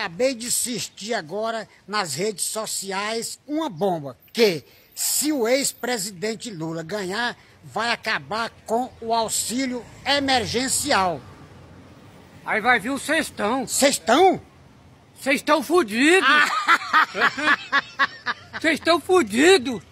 Acabei de assistir agora nas redes sociais uma bomba que, se o ex-presidente Lula ganhar, vai acabar com o auxílio emergencial. Aí vai vir o sextão. Sextão? Vocês estão fudidos! Vocês estão fudidos!